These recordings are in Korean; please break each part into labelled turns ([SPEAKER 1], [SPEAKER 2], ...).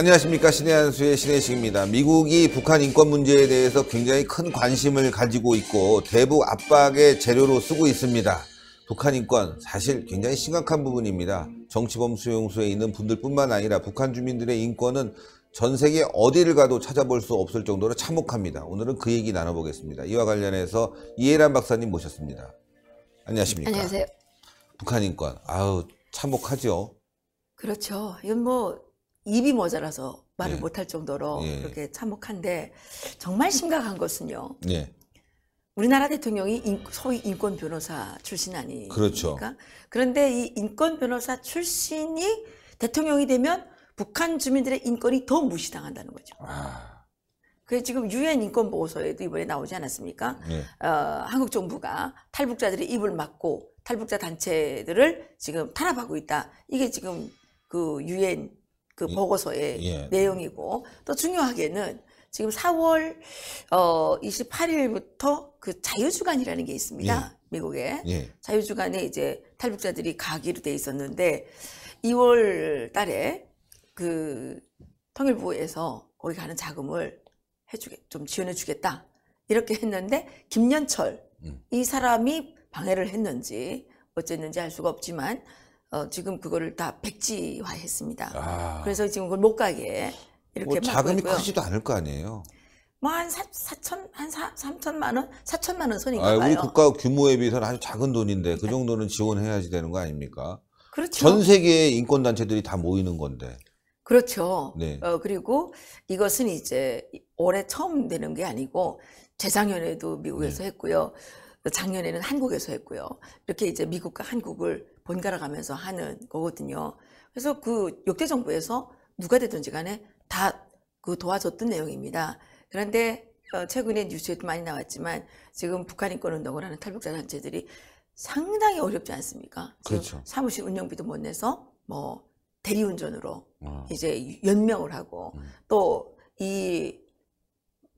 [SPEAKER 1] 안녕하십니까 신의 한수의 신의식입니다. 미국이 북한 인권 문제에 대해서 굉장히 큰 관심을 가지고 있고 대북 압박의 재료로 쓰고 있습니다. 북한 인권 사실 굉장히 심각한 부분입니다. 정치범 수용소에 있는 분들뿐만 아니라 북한 주민들의 인권은 전 세계 어디를 가도 찾아볼 수 없을 정도로 참혹합니다. 오늘은 그 얘기 나눠보겠습니다. 이와 관련해서 이혜란 박사님 모셨습니다. 안녕하십니까? 안녕하세요. 북한 인권 아우 참혹하죠.
[SPEAKER 2] 그렇죠. 이건 뭐 입이 모자라서 말을 예. 못할 정도로 예. 그렇게 참혹한데 정말 심각한 것은요. 예. 우리나라 대통령이 인, 소위 인권 변호사 출신 아니니까. 그렇죠. 그런데 이 인권 변호사 출신이 대통령이 되면 북한 주민들의 인권이 더 무시당한다는 거죠. 아. 그게 지금 유엔 인권 보고서에도 이번에 나오지 않았습니까? 예. 어, 한국 정부가 탈북자들의 입을 막고 탈북자 단체들을 지금 탄압하고 있다. 이게 지금 그 유엔 그 예. 보고서의 예. 내용이고 또 중요하게는 지금 4월 어 28일부터 그 자유주간이라는 게 있습니다. 예. 미국에 예. 자유주간에 이제 탈북자들이 가기로 돼 있었는데 2월 달에 그 통일부에서 거기 가는 자금을 해주게 좀 지원해 주겠다 이렇게 했는데 김년철 음. 이 사람이 방해를 했는지 어쨌는지 알 수가 없지만 어, 지금 그거를 다 백지화했습니다. 아. 그래서 지금 그걸 못 가게 이렇게 뭐 자금이 있고요. 크지도
[SPEAKER 1] 않을 거 아니에요.
[SPEAKER 2] 뭐한 사천 한 삼천만 원, 사천만 원 선인가 요 아, 우리 국가
[SPEAKER 1] 규모에 비해서는 아주 작은 돈인데 그 정도는 지원해야지 되는 거 아닙니까?
[SPEAKER 2] 그렇죠. 전 세계의
[SPEAKER 1] 인권 단체들이 다 모이는 건데.
[SPEAKER 2] 그렇죠. 네. 어, 그리고 이것은 이제 올해 처음 되는 게 아니고 재작년에도 미국에서 네. 했고요. 작년에는 한국에서 했고요. 이렇게 이제 미국과 한국을 번갈아 가면서 하는 거거든요. 그래서 그 역대 정부에서 누가 되든지 간에 다 그 도와줬던 내용입니다. 그런데 어, 최근에 뉴스에도 많이 나왔지만 지금 북한 인권운동을 하는 탈북자 단체들이 상당히 어렵지 않습니까? 그렇죠. 사무실 운영비도 못 내서 뭐 대리운전으로 아. 이제 연명을 하고 음. 또이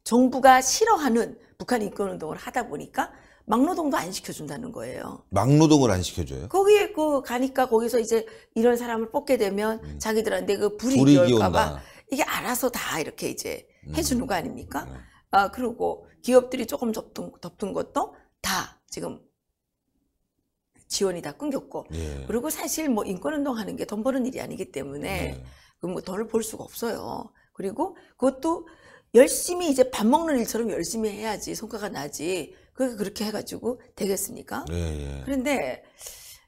[SPEAKER 2] 정부가 싫어하는 북한 인권운동을 하다 보니까 막노동도 안 시켜준다는 거예요.
[SPEAKER 1] 막노동을 안 시켜줘요?
[SPEAKER 2] 거기에 그 가니까 거기서 이제 이런 사람을 뽑게 되면 음. 자기들한테 그 불이익이 불이 올까봐 이게 알아서 다 이렇게 이제 음. 해주는 거 아닙니까? 음. 아 그리고 기업들이 조금 덮던 덮든 것도 다 지금 지원이 다 끊겼고 예. 그리고 사실 뭐 인권운동 하는 게 돈 버는 일이 아니기 때문에 예. 네. 그뭐 돈을 벌 수가 없어요. 그리고 그것도 열심히 이제 밥 먹는 일처럼 열심히 해야지 성과가 나지 그렇게 그렇게 해가지고 되겠습니까? 네. 그런데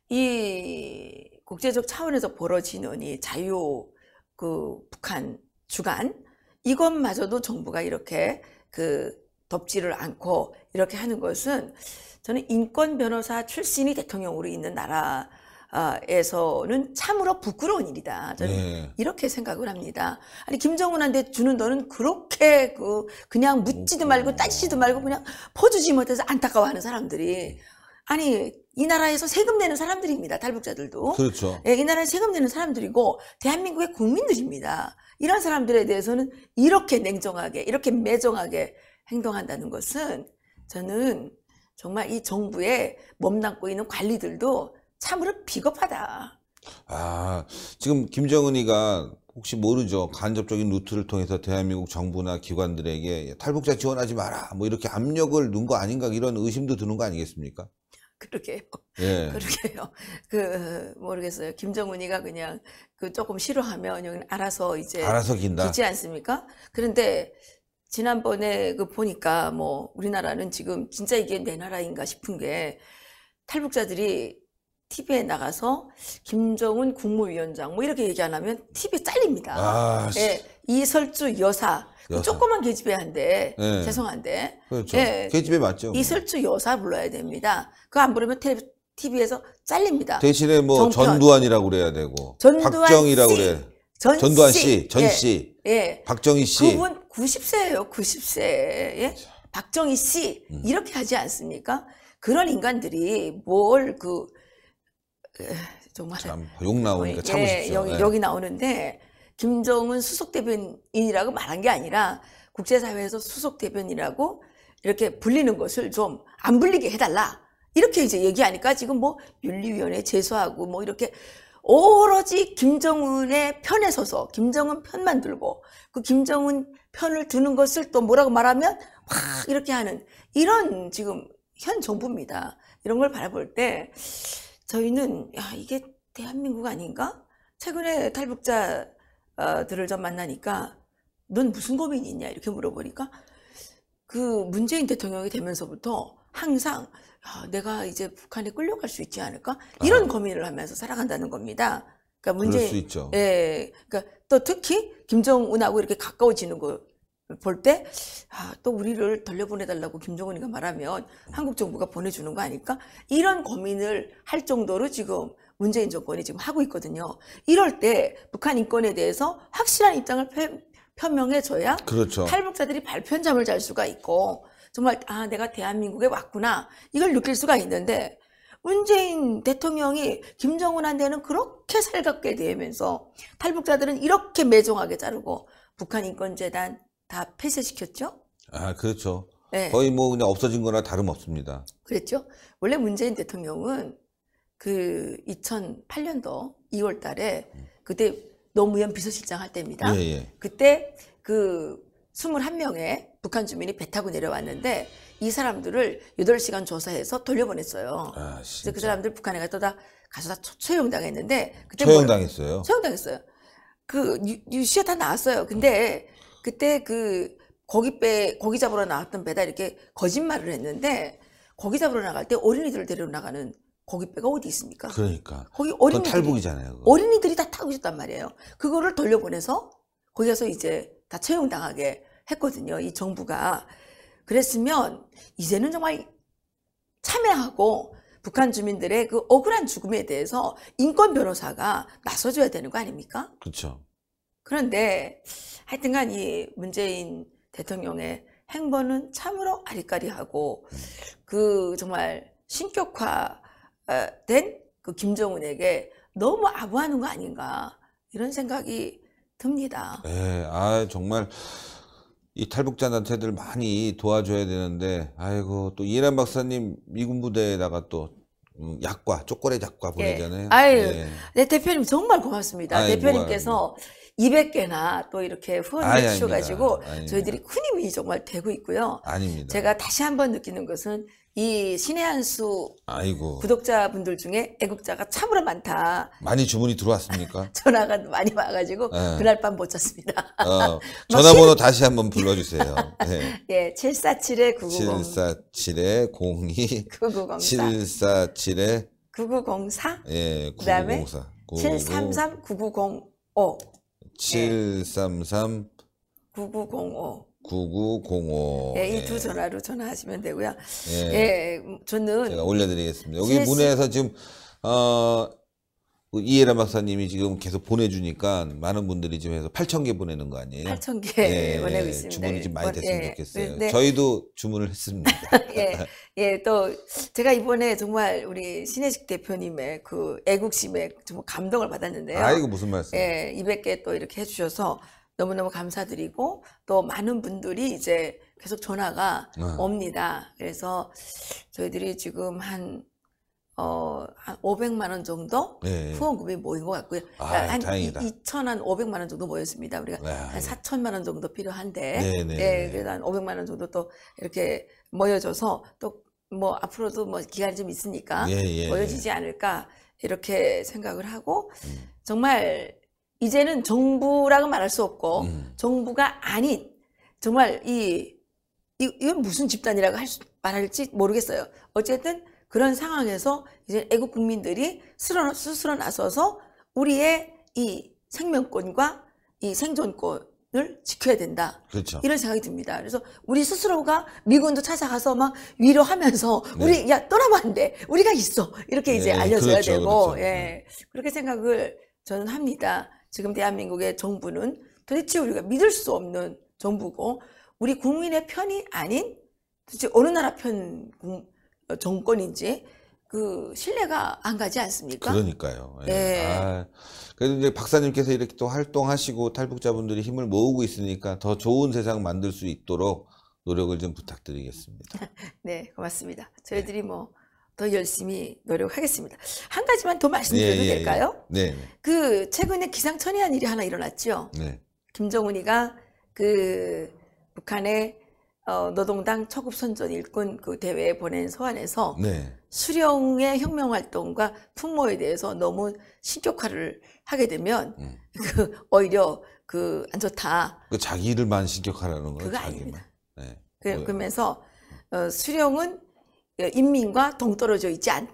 [SPEAKER 2] 이 국제적 차원에서 벌어지는 이 자유 그 북한 주간 이것마저도 정부가 이렇게 그 덮지를 않고 이렇게 하는 것은 저는 인권 변호사 출신이 대통령으로 있는 나라 에서는 참으로 부끄러운 일이다. 저는 네. 이렇게 생각을 합니다. 아니 김정은한테 주는 돈은 그렇게 그 그냥 묻지도 말고 따지지도 말고 그냥 퍼주지 못해서 안타까워하는 사람들이 아니 이 나라에서 세금 내는 사람들입니다. 탈북자들도. 그렇죠. 예, 이 나라에 세금 내는 사람들이고 대한민국의 국민들입니다. 이런 사람들에 대해서는 이렇게 냉정하게 이렇게 매정하게 행동한다는 것은 저는 정말 이 정부에 몸담고 있는 관리들도 참으로 비겁하다.
[SPEAKER 1] 아, 지금 김정은이가 혹시 모르죠. 간접적인 루트를 통해서 대한민국 정부나 기관들에게 탈북자 지원하지 마라. 뭐 이렇게 압력을 넣은 거 아닌가 이런 의심도 드는 거 아니겠습니까? 그러게요. 예.
[SPEAKER 2] 그러게요. 그 모르겠어요. 김정은이가 그냥 그 조금 싫어하면 여기 알아서 이제 알아서 긴다. 지 않습니까? 그런데 지난번에 그 보니까 뭐 우리나라는 지금 진짜 이게 내 나라인가 싶은 게 탈북자들이 TV에 나가서 김정은 국무위원장 뭐 이렇게 얘기 안 하면 TV에 잘립니다. 아, 예, 이설주 여사. 그 여사. 조그만 계집애 한데 예. 죄송한데.
[SPEAKER 1] 그렇죠. 예, 계집애 맞죠. 이설주
[SPEAKER 2] 여사 불러야 됩니다. 그거 안 부르면 텔레비, TV에서 잘립니다. 대신에 뭐 정편.
[SPEAKER 1] 전두환이라고 그래야 되고 전두환 박정희라고 그래.
[SPEAKER 2] 전 전두환 씨, 전 예. 씨. 예.
[SPEAKER 1] 박정희 씨. 그분
[SPEAKER 2] 90세예요. 90세. 예? 박정희 씨 음. 이렇게 하지 않습니까? 그런 인간들이 뭘그 정말
[SPEAKER 1] 참욕 나오니까 참으십시오. 여기, 예, 여기 예.
[SPEAKER 2] 나오는데 김정은 수석 대변인이라고 말한 게 아니라 국제사회에서 수석 대변이라고 이렇게 불리는 것을 좀 안 불리게 해달라 이렇게 이제 얘기하니까 지금 뭐 윤리위원회 제소하고 뭐 이렇게 오로지 김정은의 편에 서서 김정은 편만 들고 그 김정은 편을 두는 것을 또 뭐라고 말하면 확 이렇게 하는 이런 지금 현 정부입니다. 이런 걸 바라볼 때 저희는 야, 이게 대한민국 아닌가? 최근에 탈북자들을 좀 만나니까 넌 무슨 고민이 있냐 이렇게 물어보니까 그 문재인 대통령이 되면서부터 항상 야, 내가 이제 북한에 끌려갈 수 있지 않을까 이런 아. 고민을 하면서 살아간다는 겁니다. 그러니까 문재인 예, 그러니까 또 특히 김정은하고 이렇게 가까워지는 거볼 때, 아, 또 우리를 돌려보내달라고 김정은이가 말하면 한국 정부가 보내주는 거 아닐까? 이런 고민을 할 정도로 지금 문재인 정권이 지금 하고 있거든요. 이럴 때 북한 인권에 대해서 확실한 입장을 표명해줘야 그렇죠. 탈북자들이 발편잠을 잘 수가 있고 정말 아 내가 대한민국에 왔구나 이걸 느낄 수가 있는데 문재인 대통령이 김정은한테는 그렇게 살갑게 대면서 탈북자들은 이렇게 매정하게 자르고 북한 인권재단 다 폐쇄시켰죠.
[SPEAKER 1] 아, 그렇죠. 네. 거의 뭐 그냥 없어진 거나 다름없습니다.
[SPEAKER 2] 그랬죠. 원래 문재인 대통령은 그 2008년도 2월 달에 음. 그때 노무현 비서실장 할 때입니다. 예, 예. 그때 그 21명의 북한 주민이 배 타고 내려왔는데 이 사람들을 8시간 조사해서 돌려보냈어요. 아, 그래서 그 사람들 북한에 가 갔다 가서 다 처형당했는데 그때 뭐
[SPEAKER 1] 처형당했어요.
[SPEAKER 2] 처형당했어요. 그 뉴, 스에다 나왔어요. 근데 음. 그때 그 거기 빼 거기 잡으러 나왔던 배다 이렇게 거짓말을 했는데 거기 잡으러 나갈 때 어린이들을 데리러 나가는 거기 배가 어디 있습니까?
[SPEAKER 1] 그러니까 거기 어린이 탈북이잖아요.
[SPEAKER 2] 그거. 어린이들이 다 타고 있었단 말이에요. 그거를 돌려보내서 거기 가서 이제 다 채용당하게 했거든요. 이 정부가 그랬으면 이제는 정말 참여하고 북한 주민들의 그 억울한 죽음에 대해서 인권 변호사가 나서줘야 되는 거 아닙니까? 그렇죠. 그런데 하여튼간 이 문재인 대통령의 행보는 참으로 아리까리하고 그 정말 신격화된 그 김정은에게 너무 아부하는 거 아닌가 이런 생각이 듭니다.
[SPEAKER 1] 네, 아 정말 이 탈북자 단체들 많이 도와줘야 되는데 아이고 또 이란 박사님 미군 부대에다가 또 음, 약과 초콜릿 약과 예. 보내잖아요. 네. 아유, 네.
[SPEAKER 2] 네. 대표님 정말 고맙습니다. 아유, 대표님께서 고마 200개나 또 이렇게 후원을 해주셔가지고 저희들이 큰 힘이 정말 되고 있고요. 아닙니다. 제가 다시 한 번 느끼는 것은 이 신의 한수 아이고. 구독자분들 중에 애국자가 참으로 많다.
[SPEAKER 1] 많이 주문이 들어왔습니까?
[SPEAKER 2] 전화가 많이 와가지고 네. 그날 밤 못 잤습니다. 어, 전화번호
[SPEAKER 1] 다시 한 번 불러주세요. 네.
[SPEAKER 2] 예, 747-9900.
[SPEAKER 1] 747-02.
[SPEAKER 2] 9904. 747-9904.
[SPEAKER 1] 예, 9904. 그 다음에
[SPEAKER 2] 733-9905.
[SPEAKER 1] 733
[SPEAKER 2] 9905
[SPEAKER 1] 9905. 예, 이두 예.
[SPEAKER 2] 전화로 전화하시면 되고요. 예. 예. 저는 제가
[SPEAKER 1] 올려드리겠습니다. 여기 문에서 지금 어뭐 이해라 박사님이 지금 계속 보내주니까 많은 분들이 지금 해서 8천 개 보내는 거 아니에요? 8천 개 예, 보내고 예, 있습니다. 주문이 좀 많이 뭐, 됐으면 예, 좋겠어요. 네. 네. 저희도 주문을 했습니다. 예,
[SPEAKER 2] 예, 또 제가 이번에 정말 우리 신혜식 대표님의 그 애국심에 정말 감동을 받았는데요. 아, 이거 무슨 말씀? 예, 200개 또 이렇게 해주셔서 너무너무 감사드리고 또 많은 분들이 이제 계속 전화가 음. 옵니다. 그래서 저희들이 지금 한 어, 한 500만 원 정도
[SPEAKER 1] 예, 예. 후원금이
[SPEAKER 2] 모인 것 같고요. 아, 그러니까 한2 500만 원 정도 모였습니다. 우리가 네. 한 4천만 예. 원 정도 필요한데, 네, 네, 네 예, 네. 그래서 한 500만 원 정도 또 이렇게 모여져서 또 뭐 앞으로도 뭐 기간이 좀 있으니까 예, 예, 예, 모여지지 않을까 이렇게 생각을 하고 음. 정말 이제는 정부라고 말할 수 없고 음. 정부가 아닌 정말 이, 이 이건 무슨 집단이라고 할 수, 말할지 모르겠어요. 어쨌든 그런 상황에서 이제 애국 국민들이 스스로, 스스로 나서서 우리의 이 생명권과 이 생존권을 지켜야 된다. 그렇죠. 이런 생각이 듭니다. 그래서 우리 스스로가 미군도 찾아가서 막 위로하면서 네. 우리 야 떠나면 안 돼. 우리가 있어. 이렇게 이제 네, 알려줘야 그렇죠, 되고 그렇죠. 예 네. 그렇게 생각을 저는 합니다. 지금 대한민국의 정부는 도대체 우리가 믿을 수 없는 정부고 우리 국민의 편이 아닌 도대체 어느 나라 편 정권인지 그 신뢰가 안 가지 않습니까? 그러니까요.
[SPEAKER 1] 예. 네. 아, 그래도 이제 박사님께서 이렇게 또 활동하시고 탈북자분들이 힘을 모으고 있으니까 더 좋은 세상 만들 수 있도록 노력을 좀 부탁드리겠습니다.
[SPEAKER 2] 네, 고맙습니다. 저희들이 네. 뭐 뭐더 열심히 노력하겠습니다. 한 가지만 더 말씀드려도 예, 예, 예. 될까요? 네, 네. 그 최근에 기상천외한 일이 하나 일어났죠. 네. 김정은이가 그 북한의 어, 노동당 초급 선전 일꾼 그 대회에 보낸 소환에서 네. 수령의 혁명 활동과 풍모에 대해서 너무 신격화를 하게 되면 음. 그 오히려 그 안 좋다.
[SPEAKER 1] 그 자기를만 신격화라는 거예요. 자기만. 네.
[SPEAKER 2] 그, 그러면서 어, 수령은 인민과 동떨어져 있지 않,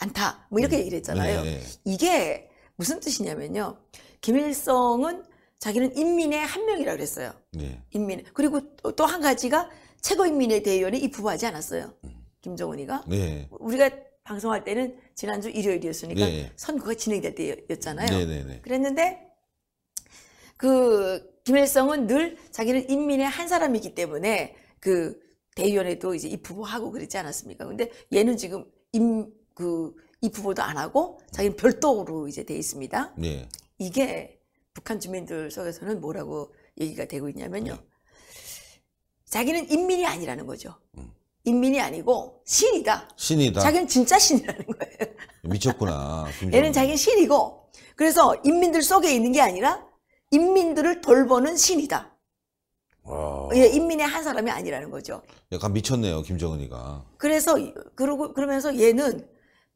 [SPEAKER 2] 않다. 뭐 이렇게 음. 얘기를 했잖아요 네. 네. 이게 무슨 뜻이냐면요. 김일성은 자기는 인민의 한 명이라 그랬어요. 네. 인민. 그리고 또 한 가지가 최고인민의 대의원에 입후하지 않았어요. 음. 김정은이가. 네. 우리가 방송할 때는 지난주 일요일이었으니까 네. 선거가 진행될 때였잖아요. 네, 네, 네. 그랬는데 그 김일성은 늘 자기는 인민의 한 사람이기 때문에 그 대의원에도 이제 입후보하고 그랬지 않았습니까? 근데 얘는 지금 임, 그 입후보도 안 하고 자기는 별도로 이제 돼 있습니다. 네. 이게 북한 주민들 속에서는 뭐라고 얘기가 되고 있냐면요. 네. 자기는 인민이 아니라는 거죠. 음. 인민이 아니고 신이다. 신이다. 자기는 진짜 신이라는 거예요.
[SPEAKER 1] 미쳤구나. 얘는
[SPEAKER 2] 자기는 신이고 그래서 인민들 속에 있는 게 아니라 인민들을 돌보는 신이다. 와. 예, 인민의 한 사람이 아니라는 거죠.
[SPEAKER 1] 약간 미쳤네요, 김정은이가.
[SPEAKER 2] 그래서 그러고 그러면서 얘는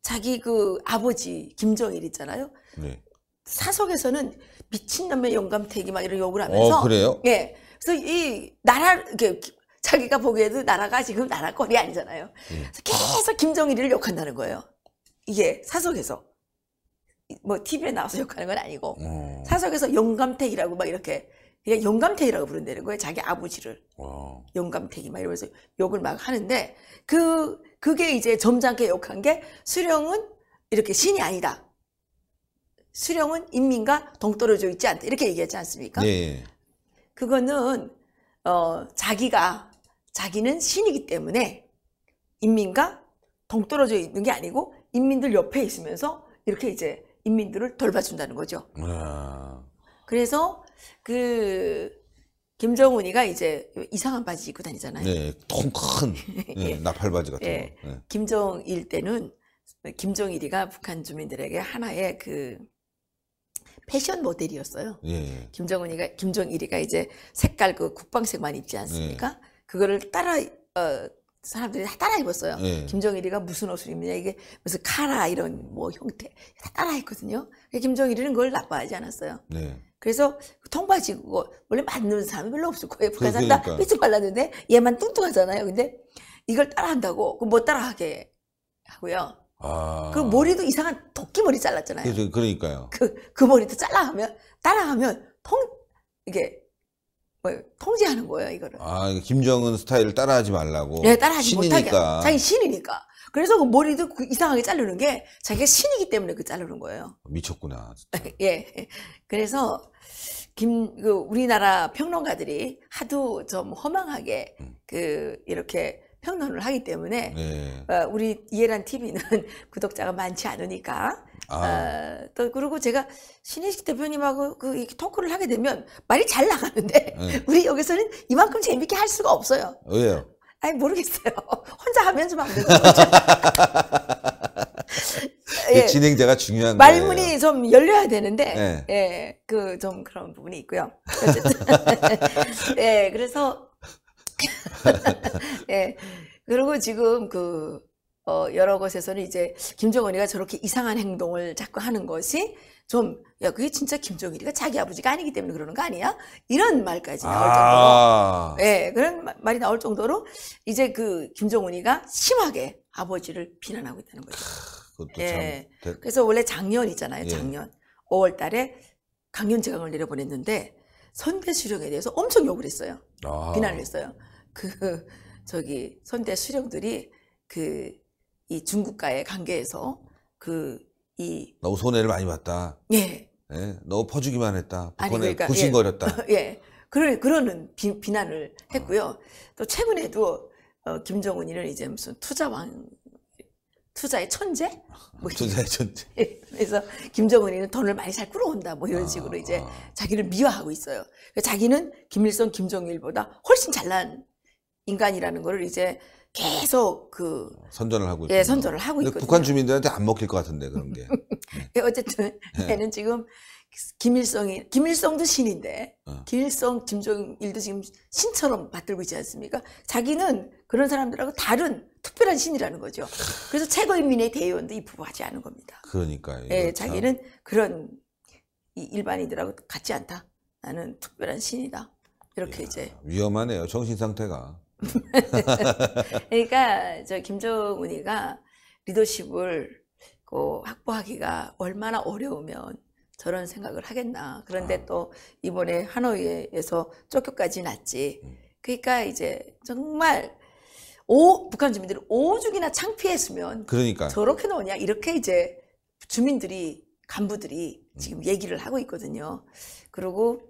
[SPEAKER 2] 자기 그 아버지 김정일 있잖아요. 네. 사석에서는 미친놈의 영감태기 막 이런 욕을 하면서 어, 그래요? 예. 그래서 이 나라 이렇게 자기가 보기에도 나라가 지금 나라 거리 아니잖아요. 음. 그래서 계속 김정일을 욕한다는 거예요. 이게 사석에서 뭐 TV에 나와서 욕하는 건 아니고 음. 사석에서 영감택기라고막 이렇게 그냥 영감택기라고 부른다는 거예요. 자기 아버지를 영감택기막 이러면서 욕을 막 하는데 그 그게 이제 점잖게 욕한 게 수령은 이렇게 신이 아니다. 수령은 인민과 동떨어져 있지 않다 이렇게 얘기하지 않습니까? 네. 그거는 어, 자기가 자기는 신이기 때문에 인민과 동떨어져 있는 게 아니고 인민들 옆에 있으면서 이렇게 이제 인민들을 돌봐준다는 거죠. 아. 그래서 그 김정은이가 이제 이상한 바지 입고 다니잖아요. 네, 통큰 네, 예. 나팔 바지 같은 네. 거. 네. 김정일 때는 김정일이가 북한 주민들에게 하나의 그 패션 모델이었어요. 예. 김정은이가 김정일이가 이제 색깔 그 국방색만 입지 않습니까? 예. 그거를 따라 어 사람들이 다 따라 입었어요. 예. 김정일이가 무슨 옷을 입느냐 이게 무슨 카라 이런 뭐 형태 다 따라 했거든요. 그러니까 김정일이는 그걸 나빠하지 않았어요. 예. 그래서 그 통바지고 원래 맞는 사람이 별로 없을 거예요. 북한 산다 그러 삐뚤 발랐는데 얘만 뚱뚱하잖아요. 근데 이걸 따라한다고 그못 뭐 따라하게 하고요.
[SPEAKER 1] 아. 그
[SPEAKER 2] 머리도 이상한 도끼 머리 잘랐잖아요.
[SPEAKER 1] 그 그러니까요.
[SPEAKER 2] 그, 그 머리도 잘라하면, 따라하면 통, 이게, 뭐, 통제하는 거예요, 이거를.
[SPEAKER 1] 아, 김정은 스타일을 따라하지 말라고. 네, 따라하지 신이니까. 자기
[SPEAKER 2] 신이니까. 그래서 그 머리도 그 이상하게 자르는 게 자기가 신이기 때문에 그 자르는 거예요.
[SPEAKER 1] 미쳤구나.
[SPEAKER 2] 예. 그래서, 김, 그 우리나라 평론가들이 하도 좀 허망하게 음. 그, 이렇게 평론을 하기 때문에 네. 어, 우리 이해란 TV는 구독자가 많지 않으니까 아. 어, 또 그리고 제가 신혜식 대표님하고 그 이렇게 토크를 하게 되면 말이 잘 나가는데 네. 우리 여기서는 이만큼 재밌게 할 수가 없어요. 왜요? 아니 모르겠어요. 혼자 하면 좀 안 되는 거죠. 예, 진행자가 중요한 말문이 거예요. 좀 열려야 되는데 네. 예, 그 좀 그런 부분이 있고요. 예, 그래서 예. 그리고 지금 그 어, 여러 곳에서는 이제 김정은이가 저렇게 이상한 행동을 자꾸 하는 것이 좀, 야, 그게 진짜 김정일이가 자기 아버지가 아니기 때문에 그러는 거 아니야? 이런 말까지 나올 아. 정도로. 아~ 예, 그런 말이 나올 정도로 이제 그 김정은이가 심하게 아버지를 비난하고 있다는 거죠.
[SPEAKER 1] 크, 예.
[SPEAKER 2] 참... 그래서 원래 작년 있잖아요, 작년. 예. 5월 달에 강연제강을 내려보냈는데 선대 수령에 대해서 엄청 욕을 했어요. 아. 비난을 했어요. 그 저기 선대 수령들이 그 이 중국과의 관계에서 그 이
[SPEAKER 1] 너무 손해를 많이 봤다. 예. 예. 너무 퍼주기만 했다. 북한에 그러니까, 예. 구신거렸다.
[SPEAKER 2] 예. 예. 그런 그러는 비, 난을 했고요. 아. 또 최근에도 어, 김정은이는 이제 무슨 투자왕 투자의 천재?
[SPEAKER 1] 뭐 투자의 천재.
[SPEAKER 2] 예, 그래서 김정은이는 돈을 많이 잘 끌어온다. 뭐 이런 아. 식으로 이제 자기를 미화하고 있어요. 그러니까 자기는 김일성, 김정일보다 훨씬 잘난 인간이라는 거를 이제 계속 그
[SPEAKER 1] 선전을 하고 있예 선전을 하고 있거든요. 북한 주민들한테 안 먹힐 것 같은데 그런 게.
[SPEAKER 2] 네. 어쨌든 얘는 예. 지금 김일성이 김일성도 신인데 어. 김일성, 김정일도 지금 신처럼 받들고 있지 않습니까? 자기는 그런 사람들하고 다른 특별한 신이라는 거죠. 그래서 최고인민의 대의원도 이부하지 않은 겁니다.
[SPEAKER 1] 그러니까요.
[SPEAKER 2] 예, 자기는 그런 일반인들하고 같지 않다. 나는 특별한 신이다. 이렇게 이야, 이제
[SPEAKER 1] 위험하네요. 정신 상태가.
[SPEAKER 2] 그러니까 저 김정은이가 리더십을 그 확보하기가 얼마나 어려우면 저런 생각을 하겠나. 그런데 아. 또 이번에 하노이에서 쫓겨까지 났지. 음. 그러니까 이제 정말 오, 북한 주민들이 오죽이나 창피했으면 그러니까 저렇게 나오냐 이렇게 이제 주민들이 간부들이 지금 얘기를 하고 있거든요. 그리고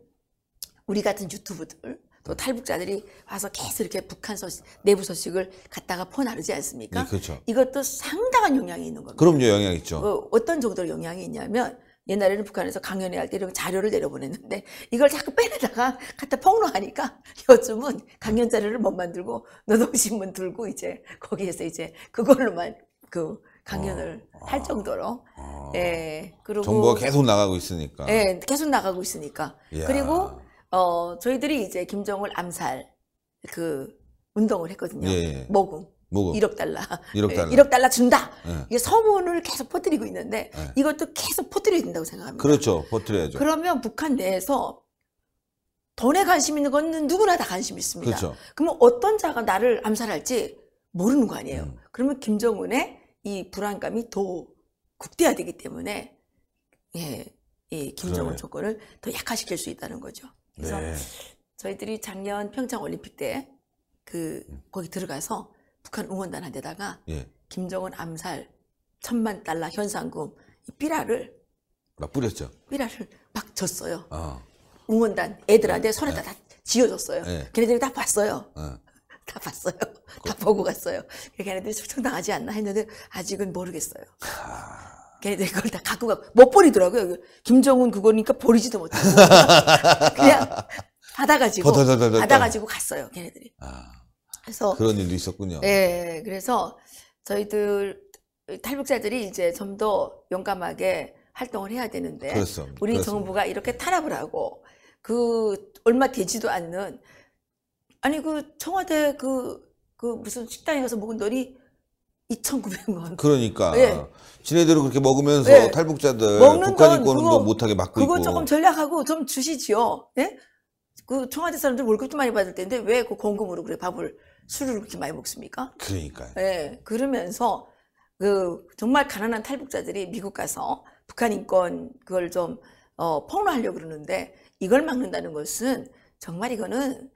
[SPEAKER 2] 우리 같은 유튜브들 또 네. 탈북자들이 와서 계속 이렇게 북한 소식, 내부 소식을 갖다가 퍼나르지 않습니까? 네, 그렇죠. 이것도 상당한 영향이 있는 겁니다.
[SPEAKER 1] 그럼요, 영향 있죠. 어,
[SPEAKER 2] 어떤 정도로 영향이 있냐면 옛날에는 북한에서 강연회 할때 이런 자료를 내려보냈는데 이걸 자꾸 빼내다가 갖다 폭로하니까 요즘은 강연 자료를 못 만들고 노동신문 들고 이제 거기에서 이제 그걸로만 그 강연을 어, 할 아, 정도로 어, 예 그리고 정보가 계속
[SPEAKER 1] 나가고 있으니까 예
[SPEAKER 2] 계속 나가고 있으니까 이야. 그리고 어 저희들이 이제 김정을 암살 그 운동을 했거든요 예. 예. 모금 뭐고? 1억 달러. 1억 예, 달러. 1억 달러 준다. 네. 이게 서문을 계속 퍼뜨리고 있는데 네. 이것도 계속 퍼뜨려야 된다고 생각합니다. 그렇죠. 퍼뜨려야죠. 그러면 북한 내에서 돈에 관심 있는 건 누구나 다 관심 있습니다. 그렇죠. 그러면 어떤 자가 나를 암살할지 모르는 거 아니에요. 음. 그러면 김정은의 이 불안감이 더 극대화되기 때문에 예, 이 김정은 그래. 정권을 더 약화시킬 수 있다는 거죠. 그래서 네. 저희들이 작년 평창 올림픽 때그 음. 거기 들어가서 북한 응원단한 테다가 예. 김정은 암살 천만 달러 현상금 삐라를 막 뿌렸죠. 삐라를 막 줬어요. 아. 응원단 애들한테 예. 손에다 예. 다쥐어줬어요 예. 걔네들이 다 봤어요. 예. 다 봤어요. 그 다 보고 갔어요. 그러니까 걔네들이 숙청당하지 않나 했는데 아직은 모르겠어요. 하... 걔네들이 그걸 다 갖고 가못 버리더라고요. 김정은 그거니까 버리지도 못하고 그냥 받아가지고 받아가지고 갔어요. 걔네들이. 아... 그래서 그런
[SPEAKER 1] 일도 있었군요.
[SPEAKER 2] 예, 그래서 저희들 탈북자들이 이제 좀 더 용감하게 활동을 해야 되는데 그렇소, 우리 그렇소. 정부가 이렇게 탄압을 하고 그 얼마 되지도 않는 아니 그 청와대 그그 그 무슨 식당에 가서 먹은 돈이 2,900원.
[SPEAKER 1] 그러니까 예. 지네들은 그렇게 먹으면서 예. 탈북자들 북한 인권운 뭐 못하게 막고 그거 있고. 조금
[SPEAKER 2] 전략하고 좀 주시지요. 예? 그 청와대 사람들 월급도 많이 받을 텐데 왜 그 공금으로 그래 밥을 술을 그렇게 많이 먹습니까? 그러니까요. 예, 그러면서 그 정말 가난한 탈북자들이 미국 가서 북한 인권 그걸 좀 어, 폭로하려고 그러는데 이걸 막는다는 것은 정말 이거는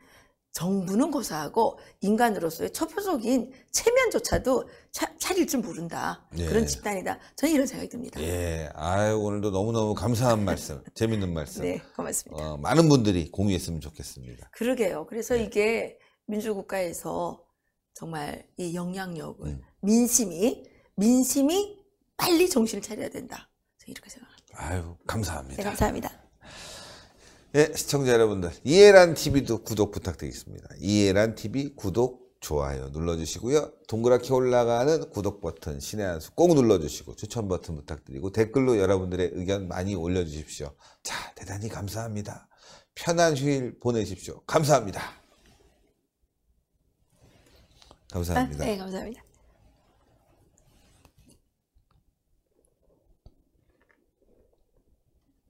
[SPEAKER 2] 정부는 고사하고 인간으로서의 초표적인 체면조차도 차, 차릴 줄 모른다 예. 그런 집단이다 저는 이런 생각이 듭니다.
[SPEAKER 1] 예, 아 오늘도 너무너무 감사한 말씀, 재밌는 말씀. 네, 고맙습니다. 어, 많은 분들이 공유했으면 좋겠습니다.
[SPEAKER 2] 그러게요. 그래서 예. 이게 민주국가에서 정말 이 영향력을 음. 민심이 민심이 빨리 정신을 차려야 된다. 이렇게
[SPEAKER 1] 생각합니다. 아유 감사합니다. 네, 감사합니다. 예, 시청자 여러분들 이해란 TV도 구독 부탁드리겠습니다. 이해란 TV 구독 좋아요 눌러주시고요. 동그랗게 올라가는 구독 버튼 신의 한 수 꼭 눌러주시고 추천 버튼 부탁드리고 댓글로 여러분들의 의견 많이 올려주십시오. 자 대단히 감사합니다. 편한 휴일 보내십시오. 감사합니다. 감사합니다. 아,
[SPEAKER 2] 네, 감사합니다.